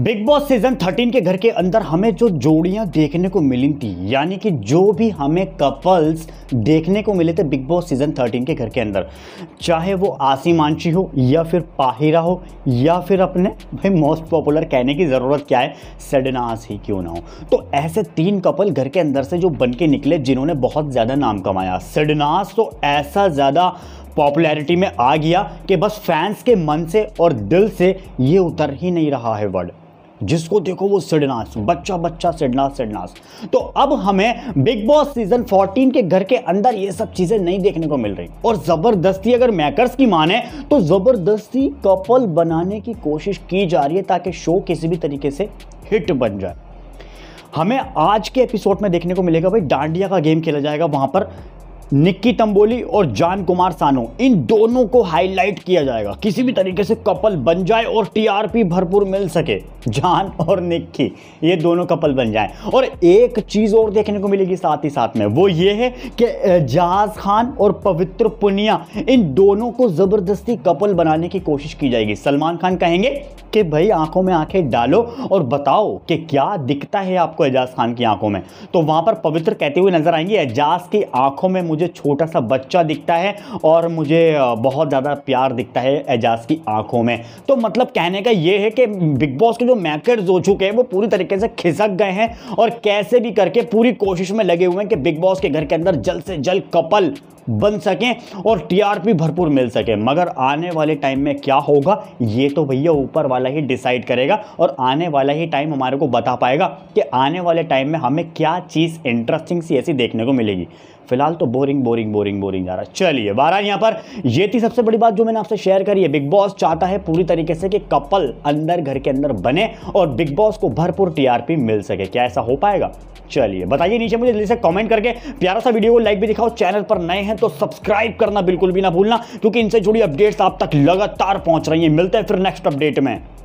big boss season 13 के घर के अंदर हमें जो जोड़ियां देखने को मिली थी यानी कि जो भी हमें कपल्स देखने को मिले थे बिग बॉस सीजन 13 के घर के अंदर चाहे वो मांची हो या फिर पाहिरा हो या फिर अपने भाई मोस्ट पॉपुलर कहने की ज़रूरत क्या है सडनास ही क्यों ना हो तो ऐसे तीन कपल घर के अंदर से जो बन के निकले जिन्होंने बहुत ज़्यादा नाम कमाया सडनास तो ऐसा ज़्यादा पॉपुलैरिटी में आ गया कि बस फैंस के मन से और दिल से ये उतर ही नहीं रहा है वर्ड जिसको देखो वो सिडनास बच्चा बच्चा सिडनास सिडनास तो अब हमें बिग बॉस सीजन 14 के घर के अंदर ये सब चीजें नहीं देखने को मिल रही और जबरदस्ती अगर मैकर्स की माने तो जबरदस्ती कपल बनाने की कोशिश की जा रही है ताकि शो किसी भी तरीके से हिट बन जाए हमें आज के एपिसोड में देखने को मिलेगा भाई डांडिया का गेम खेला जाएगा वहां पर निक्की तंबोली और जान कुमार सानो इन दोनों को हाईलाइट किया जाएगा किसी भी तरीके से कपल बन जाए और टीआरपी भरपूर मिल सके जान और निक्की ये दोनों कपल बन जाए और एक चीज़ और देखने को मिलेगी साथ ही साथ में वो ये है कि जहाज खान और पवित्र पुनिया इन दोनों को ज़बरदस्ती कपल बनाने की कोशिश की जाएगी सलमान खान कहेंगे कि भाई आंखों में आंखें डालो और बताओ कि क्या दिखता है आपको एजाज खान की आंखों में तो वहां पर पवित्र कहते हुए नजर आएंगे एजाज की आंखों में मुझे मुझे छोटा सा बच्चा दिखता है और मुझे बहुत ज़्यादा प्यार दिखता है एजाज की आंखों में तो मतलब कहने का ये है कि बिग बॉस के जो मैकर्स हो चुके हैं वो पूरी तरीके से खिसक गए हैं और कैसे भी करके पूरी कोशिश में लगे हुए हैं कि बिग बॉस के घर के अंदर जल्द से जल्द कपल बन सकें और टीआरपी भरपूर मिल सके मगर आने वाले टाइम में क्या होगा ये तो भैया ऊपर वाला ही डिसाइड करेगा और आने वाला ही टाइम हमारे को बता पाएगा कि आने वाले टाइम में हमें क्या चीज़ इंटरेस्टिंग सी ऐसी देखने को मिलेगी फिलहाल तो बोरिंग बोरिंग बोरिंग बोरिंग जा रहा है चलिए बारह यहाँ पर ये थी सबसे बड़ी बात जो मैंने आपसे शेयर करी है बिग बॉस चाहता है पूरी तरीके से कि कपल अंदर घर के अंदर बने और बिग बॉस को भरपूर टीआरपी मिल सके क्या ऐसा हो पाएगा चलिए बताइए नीचे मुझे जल्दी से कमेंट करके प्यारा सा वीडियो को लाइक भी दिखाओ चैनल पर नए हैं तो सब्सक्राइब करना बिल्कुल भी ना भूलना क्योंकि इनसे जुड़ी अपडेट्स आप तक लगातार पहुंच रही हैं मिलते हैं फिर नेक्स्ट अपडेट में